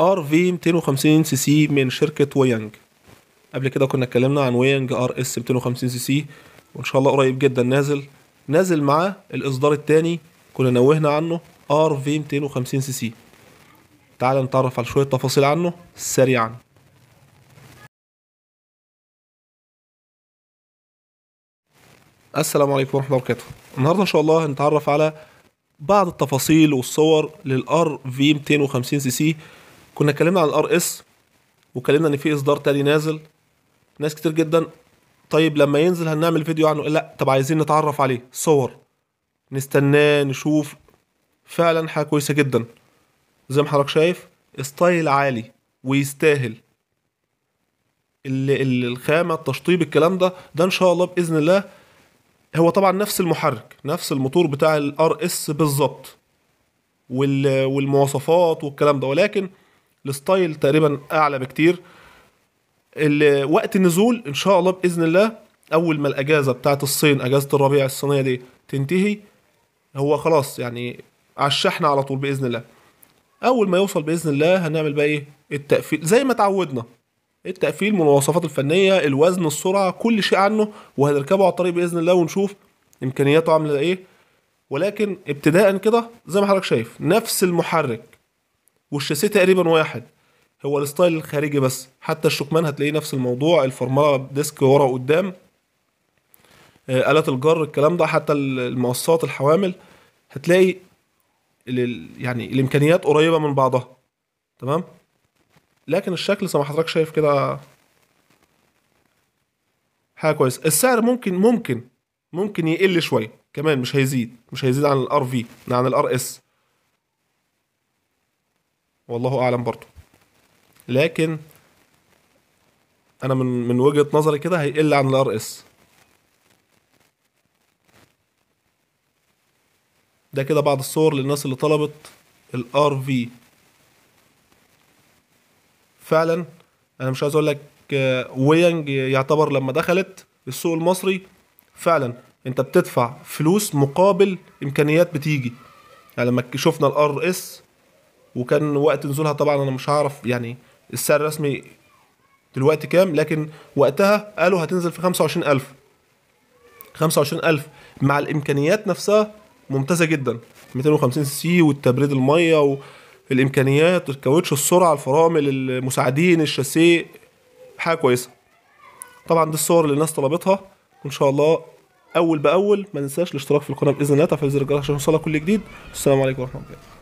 ار في 250 سي سي من شركه ويانج قبل كده كنا اتكلمنا عن ويانج ار اس 250 سي سي وان شاء الله قريب جدا نازل نازل معاه الاصدار الثاني كنا نوهنا عنه ار في 250 سي سي تعال نتعرف على شويه تفاصيل عنه سريعا السلام عليكم ورحمه الله وبركاته النهارده ان شاء الله هنتعرف على بعض التفاصيل والصور للار في 250 سي سي كنا اتكلمنا عن الار اس واتكلمنا ان في اصدار تاني نازل ناس كتير جدا طيب لما ينزل هنعمل فيديو عنه لا طب عايزين نتعرف عليه صور نستناه نشوف فعلا حاجه كويسه جدا زي ما حضرتك شايف ستايل عالي ويستاهل الخامه التشطيب الكلام ده ده ان شاء الله باذن الله هو طبعا نفس المحرك نفس الموتور بتاع الار اس بالظبط والمواصفات والكلام ده ولكن الستايل تقريبا اعلى بكتير وقت النزول ان شاء الله باذن الله اول ما الاجازه بتاعه الصين اجازه الربيع الصينيه دي تنتهي هو خلاص يعني على على طول باذن الله اول ما يوصل باذن الله هنعمل بقى ايه التقفيل زي ما اتعودنا التقفيل المواصفات الفنيه الوزن السرعه كل شيء عنه وهنركبه على الطريق باذن الله ونشوف امكانياته عامله ايه ولكن ابتداء كده زي ما حضرتك شايف نفس المحرك والشاسيه تقريبا واحد هو الستايل الخارجي بس حتى الشكمان هتلاقيه نفس الموضوع الفرمله ديسك ورا وقدام آلة الجر الكلام ده حتى المقصات الحوامل هتلاقي يعني الامكانيات قريبه من بعضها تمام لكن الشكل زي ما حضرتك شايف كده حاجه كويسه السعر ممكن ممكن ممكن يقل شويه كمان مش هيزيد مش هيزيد عن الار في عن الار اس والله اعلم برضو لكن انا من من وجهه نظري كده هيقل عن الار اس ده كده بعض الصور للناس اللي طلبت الار في فعلا انا مش عايز اقول لك آه، ويانج يعتبر لما دخلت السوق المصري فعلا انت بتدفع فلوس مقابل امكانيات بتيجي يعني لما شفنا الار اس وكان وقت نزولها طبعا انا مش هعرف يعني السعر الرسمي دلوقتي كام لكن وقتها قالوا هتنزل في 25000 25000 مع الامكانيات نفسها ممتازه جدا 250 سي سي والتبريد الميه والامكانيات الكاوتش السرعه الفرامل المساعدين الشاسيه حاجه كويسه طبعا دي الصور اللي الناس طلبتها وان شاء الله اول باول ما ننساش الاشتراك في القناه باذن الله تفعيل زر الجرس عشان يوصلك كل جديد والسلام عليكم ورحمه الله